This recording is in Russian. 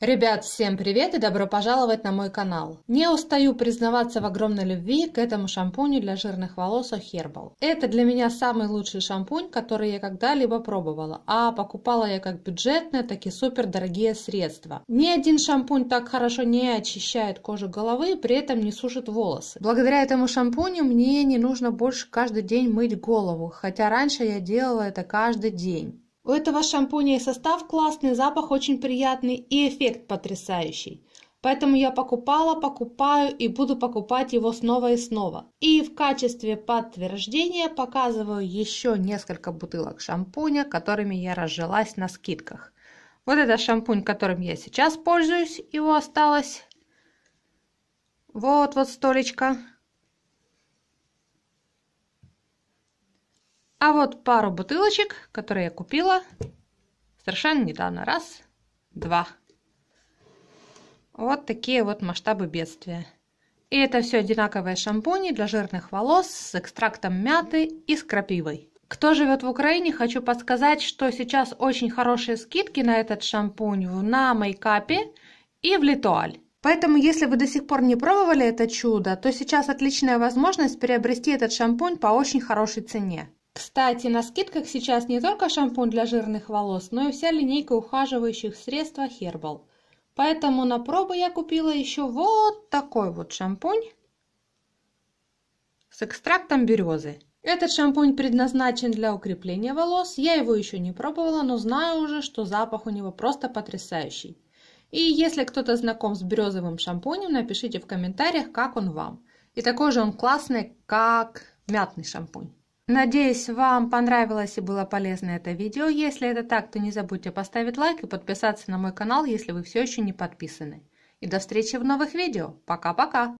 Ребят, всем привет и добро пожаловать на мой канал. Не устаю признаваться в огромной любви к этому шампуню для жирных волос от Herbal. Это для меня самый лучший шампунь, который я когда-либо пробовала, а покупала я как бюджетные, так и супер дорогие средства. Ни один шампунь так хорошо не очищает кожу головы при этом не сушит волосы. Благодаря этому шампуню мне не нужно больше каждый день мыть голову, хотя раньше я делала это каждый день. У этого шампуня и состав классный, запах очень приятный и эффект потрясающий. Поэтому я покупала, покупаю и буду покупать его снова и снова. И в качестве подтверждения показываю еще несколько бутылок шампуня, которыми я разжилась на скидках. Вот это шампунь, которым я сейчас пользуюсь, его осталось. Вот, вот столечко. А вот пару бутылочек, которые я купила совершенно недавно. Раз, два. Вот такие вот масштабы бедствия. И это все одинаковые шампуни для жирных волос с экстрактом мяты и с крапивой. Кто живет в Украине, хочу подсказать, что сейчас очень хорошие скидки на этот шампунь на Мейкапе и в Литуаль. Поэтому, если вы до сих пор не пробовали это чудо, то сейчас отличная возможность приобрести этот шампунь по очень хорошей цене. Кстати, на скидках сейчас не только шампунь для жирных волос, но и вся линейка ухаживающих средств Herbal. Поэтому на пробу я купила еще вот такой вот шампунь с экстрактом березы. Этот шампунь предназначен для укрепления волос. Я его еще не пробовала, но знаю уже, что запах у него просто потрясающий. И если кто-то знаком с березовым шампунем, напишите в комментариях, как он вам. И такой же он классный, как мятный шампунь. Надеюсь, вам понравилось и было полезно это видео. Если это так, то не забудьте поставить лайк и подписаться на мой канал, если вы все еще не подписаны. И до встречи в новых видео. Пока-пока!